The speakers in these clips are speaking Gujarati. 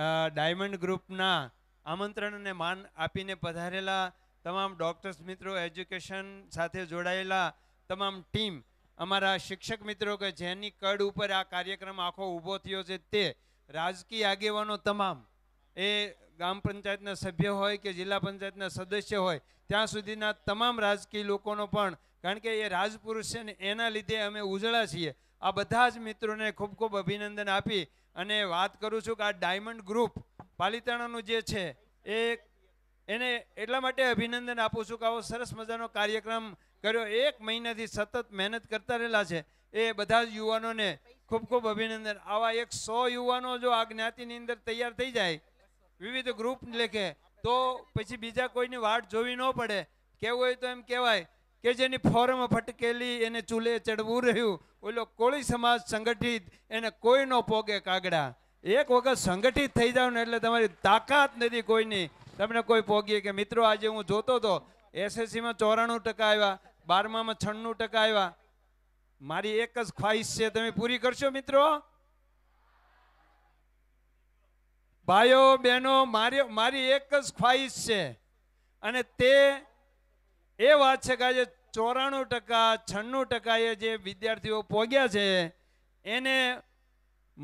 ડાયમંડ ગ્રુપના આમંત્રણને માન આપીને પધારેલા તમામ ડૉક્ટર્સ મિત્રો એજ્યુકેશન સાથે જોડાયેલા તમામ ટીમ અમારા શિક્ષક મિત્રો કે જેની કડ ઉપર આ કાર્યક્રમ આખો ઊભો થયો છે તે રાજકીય આગેવાનો તમામ એ ગ્રામ પંચાયતના સભ્ય હોય કે જિલ્લા પંચાયતના સદસ્ય હોય ત્યાં સુધીના તમામ રાજકીય લોકોનો પણ કારણ કે એ રાજપુરુષ છે ને એના લીધે અમે ઉજળા છીએ આ બધા જ મિત્રોને ખૂબ ખૂબ અભિનંદન આપી અને વાત કરું છું કે આ ડાયમંડ ગ્રુપ પાલિતાણાનું જે છે એ એને એટલા માટે અભિનંદન આપું છું કે આવો સરસ મજાનો કાર્યક્રમ કર્યો એક મહિનાથી સતત મહેનત કરતા રહેલા છે એ બધા જ યુવાનોને ખૂબ ખૂબ અભિનંદન આવા એક સો યુવાનો જો આ જ્ઞાતિની અંદર તૈયાર થઈ જાય વિવિધ ગ્રુપ લેખે તો પછી બીજા કોઈની વાટ જોવી ન પડે કેવું હોય તો એમ કહેવાય કે જેની ફોરમ ફટકેલી એને ચૂલે ચડવું રહ્યું ઓલો કોળી સમાજ સંગઠિત એને કોઈનો પોગે કાગડા એક વખત સંગઠિત થઈ જાવ ને એટલે તમારી તાકાત નથી કોઈની તમને કોઈ પોગીએ કે મિત્રો આજે હું જોતો હતો એસએસસીમાં ચોરાણું ટકા આવ્યા બારમામાં છન્નું ટકા આવ્યા મારી એક જ ખ્વાહિશ છે તમે પૂરી કરશો મિત્રો ભાઈઓ બહેનો મારી મારી એક જ ખ્વાહિશ છે અને તે એ વાત છે કે આજે ચોરાણું ટકા છન્નું ટકા એ જે વિદ્યાર્થીઓ પોગ્યા છે એને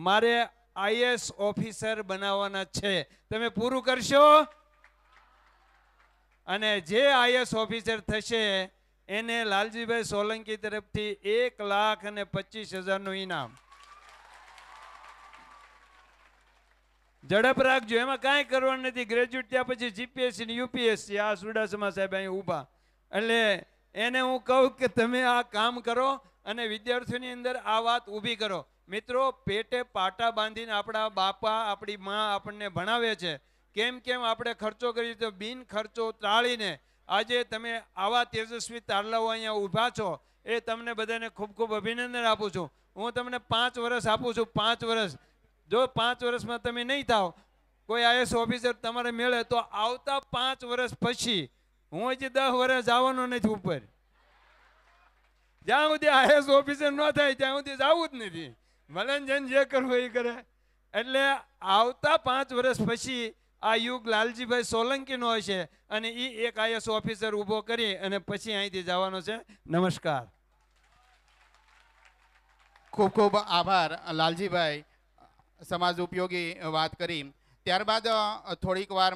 મારે આઈએસ ઓફિસર બનાવવાના છે તમે પૂરું કરશો અને જે આઈએસ ઓફિસર થશે એને લાલજીભાઈ સોલંકી તરફથી એક લાખ અને પચીસ હજારનું ઈનામ ઝડપ રાખજો એમાં કાંઈ કરવાનું નથી ગ્રેજ્યુએટ ત્યાં પછી જીપીએસસી ને યુપીએસસી આ સુડાસમા સાહેબ અહીં ઊભા એટલે એને હું કહું કે તમે આ કામ કરો અને વિદ્યાર્થીઓની અંદર આ વાત ઊભી કરો મિત્રો પેટે પાટા બાંધીને આપણા બાપા આપણી મા આપણને ભણાવે છે કેમ કેમ આપણે ખર્ચો કરીએ તો બિન ખર્ચો ટાળીને આજે તમે આવા તેજસ્વી તારલાઓ અહીંયા ઊભા છો એ તમને બધાને ખૂબ ખૂબ અભિનંદન આપું છું હું તમને પાંચ વર્ષ આપું છું પાંચ વર્ષ જો પાંચ વર્ષમાં તમે નહીં થાવ કોઈ આઈએસ ઓફિસર તમારે મળે તો આવતા પાંચ વર્ષ પછી હું હજી દસ વર્ષ જવાનો નથી ઉપર જ્યાં સુધી આઈએસ ઓફિસર ન થાય ત્યાં સુધી જવું જ નથી મનોરંજન જે કરવું એ કરે એટલે આવતા પાંચ વર્ષ પછી આ યુગ લાલજીભાઈ સોલંકીનો હશે અને એ એક આઈએસ ઓફિસર ઊભો કરી અને પછી અહીંથી જવાનો છે નમસ્કાર ખૂબ ખૂબ આભાર લાલજીભાઈ સમાજ ઉપયોગી વાત કરી ત્યારબાદ થોડીક વાર